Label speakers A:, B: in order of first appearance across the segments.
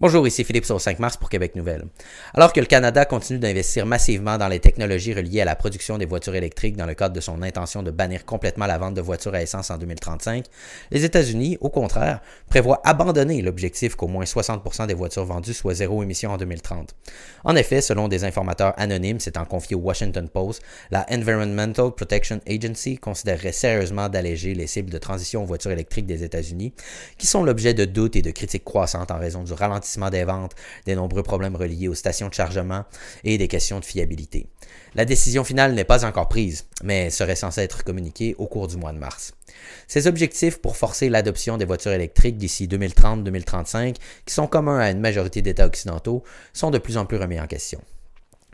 A: Bonjour, ici Philippe sur 5 mars pour Québec Nouvelle. Alors que le Canada continue d'investir massivement dans les technologies reliées à la production des voitures électriques dans le cadre de son intention de bannir complètement la vente de voitures à essence en 2035, les États-Unis, au contraire, prévoient abandonner l'objectif qu'au moins 60% des voitures vendues soient zéro émission en 2030. En effet, selon des informateurs anonymes s'étant confiés au Washington Post, la Environmental Protection Agency considérerait sérieusement d'alléger les cibles de transition aux voitures électriques des États-Unis, qui sont l'objet de doutes et de critiques croissantes en raison du ralentissement des ventes, des nombreux problèmes reliés aux stations de chargement et des questions de fiabilité. La décision finale n'est pas encore prise, mais serait censée être communiquée au cours du mois de mars. Ces objectifs pour forcer l'adoption des voitures électriques d'ici 2030-2035, qui sont communs à une majorité d'États occidentaux, sont de plus en plus remis en question.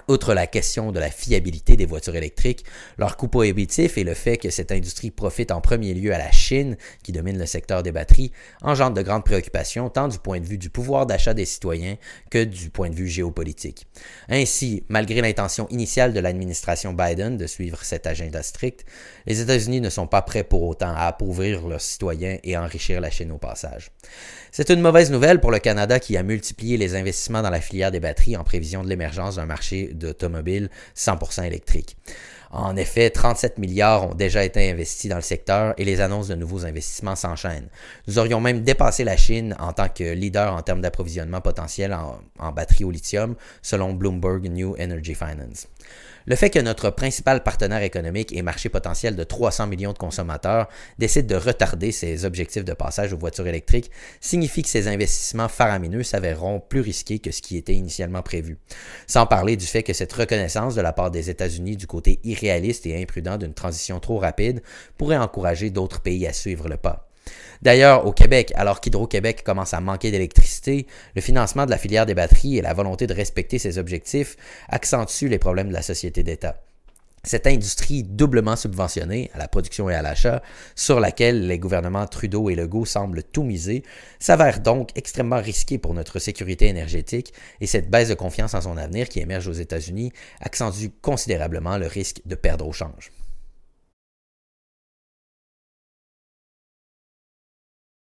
A: Outre la question de la fiabilité des voitures électriques, leur coût prohibitif et le fait que cette industrie profite en premier lieu à la Chine, qui domine le secteur des batteries, engendrent de grandes préoccupations tant du point de vue du pouvoir d'achat des citoyens que du point de vue géopolitique. Ainsi, malgré l'intention initiale de l'administration Biden de suivre cet agenda strict, les États-Unis ne sont pas prêts pour autant à appauvrir leurs citoyens et enrichir la Chine au passage. C'est une mauvaise nouvelle pour le Canada qui a multiplié les investissements dans la filière des batteries en prévision de l'émergence d'un marché d'automobiles 100% électriques. En effet, 37 milliards ont déjà été investis dans le secteur et les annonces de nouveaux investissements s'enchaînent. Nous aurions même dépassé la Chine en tant que leader en termes d'approvisionnement potentiel en, batterie au lithium, selon Bloomberg New Energy Finance. Le fait que notre principal partenaire économique et marché potentiel de 300 millions de consommateurs décide de retarder ses objectifs de passage aux voitures électriques signifie que ces investissements faramineux s'avéreront plus risqués que ce qui était initialement prévu. Sans parler du fait que cette reconnaissance de la part des États-Unis du côté irréaliste et imprudent d'une transition trop rapide pourrait encourager d'autres pays à suivre le pas. D'ailleurs, au Québec, alors qu'Hydro-Québec commence à manquer d'électricité, le financement de la filière des batteries et la volonté de respecter ses objectifs accentuent les problèmes de la société d'État cette industrie doublement subventionnée à la production et à l'achat, sur laquelle les gouvernements Trudeau et Legault semblent tout miser, s'avère donc extrêmement risquée pour notre sécurité énergétique et cette baisse de confiance en son avenir qui émerge aux États-Unis accentue considérablement le risque de perdre au change.